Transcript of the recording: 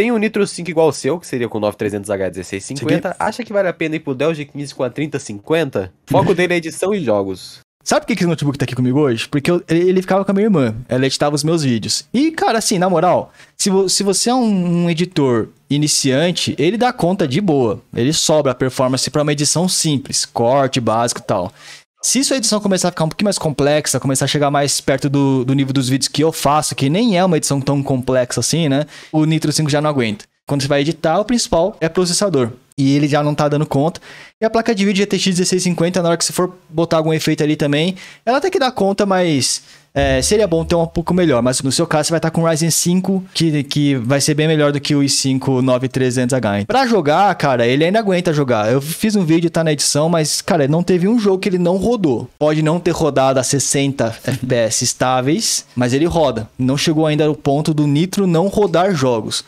Tem um Nitro 5 igual ao seu, que seria com 9300H1650. Acha que vale a pena ir pro Dell G15 com a 3050? Foco dele é edição e jogos. Sabe por que esse notebook tá aqui comigo hoje? Porque eu, ele ficava com a minha irmã, ela editava os meus vídeos. E, cara, assim, na moral, se, vo, se você é um, um, editor iniciante, ele dá conta de boa. Ele sobra a performance para uma edição simples, corte básico e tal. Se sua edição começar a ficar um pouquinho mais complexa, começar a chegar mais perto do, do nível dos vídeos que eu faço, que nem é uma edição tão complexa assim, né? O Nitro 5 já não aguenta. Quando você vai editar, o principal é processador. E ele já não tá dando conta. E a placa de vídeo GTX 1650, na hora que você for botar algum efeito ali também, ela tem que dar conta, mas é, seria bom ter um pouco melhor, mas no seu caso você vai estar com o Ryzen 5, que, que vai ser bem melhor do que o i5 9300H. Pra jogar, cara, ele ainda aguenta jogar. Eu fiz um vídeo, tá na edição, mas, cara, não teve um jogo que ele não rodou. Pode não ter rodado a 60 FPS estáveis, mas ele roda. Não chegou ainda ao ponto do Nitro não rodar jogos.